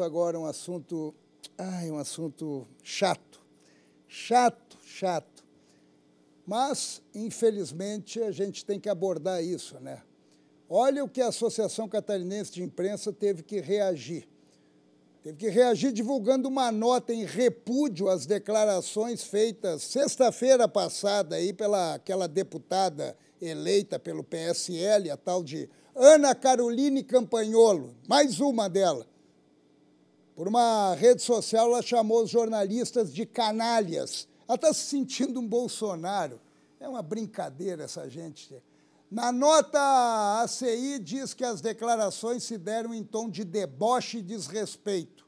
Agora um assunto, ai, um assunto chato, chato, chato. Mas, infelizmente, a gente tem que abordar isso, né? Olha o que a Associação Catarinense de Imprensa teve que reagir. Teve que reagir divulgando uma nota em repúdio às declarações feitas sexta-feira passada aí pela aquela deputada eleita pelo PSL, a tal de Ana Caroline Campanholo, mais uma dela por uma rede social, ela chamou os jornalistas de canalhas. Ela está se sentindo um Bolsonaro. É uma brincadeira essa gente. Na nota, a ACI diz que as declarações se deram em tom de deboche e desrespeito.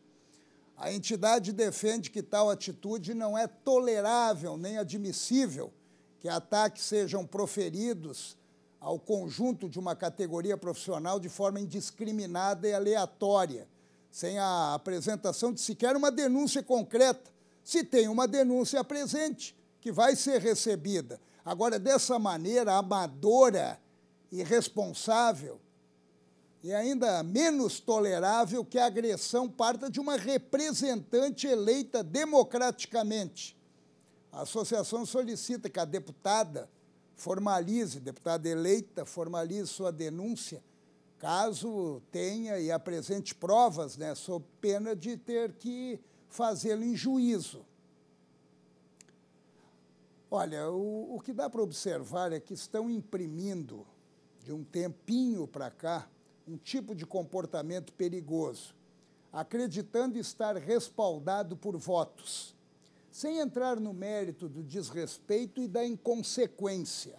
A entidade defende que tal atitude não é tolerável nem admissível que ataques sejam proferidos ao conjunto de uma categoria profissional de forma indiscriminada e aleatória sem a apresentação de sequer uma denúncia concreta. Se tem uma denúncia, presente, que vai ser recebida. Agora, dessa maneira amadora, irresponsável e ainda menos tolerável que a agressão parta de uma representante eleita democraticamente. A associação solicita que a deputada formalize, deputada eleita, formalize sua denúncia caso tenha e apresente provas, né, sob pena de ter que fazê-lo em juízo. Olha, o, o que dá para observar é que estão imprimindo, de um tempinho para cá, um tipo de comportamento perigoso, acreditando estar respaldado por votos, sem entrar no mérito do desrespeito e da inconsequência.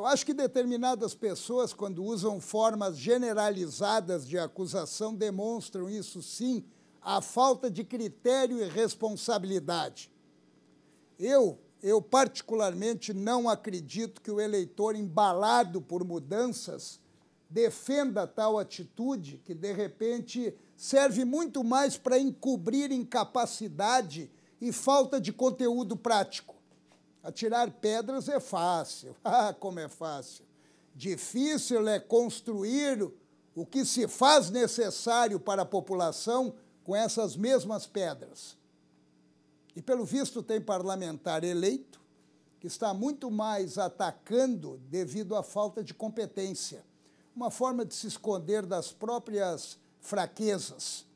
Eu acho que determinadas pessoas, quando usam formas generalizadas de acusação, demonstram isso sim, a falta de critério e responsabilidade. Eu, eu particularmente não acredito que o eleitor embalado por mudanças defenda tal atitude que de repente serve muito mais para encobrir incapacidade e falta de conteúdo prático. Atirar pedras é fácil, ah, como é fácil. Difícil é construir o que se faz necessário para a população com essas mesmas pedras. E, pelo visto, tem parlamentar eleito que está muito mais atacando devido à falta de competência uma forma de se esconder das próprias fraquezas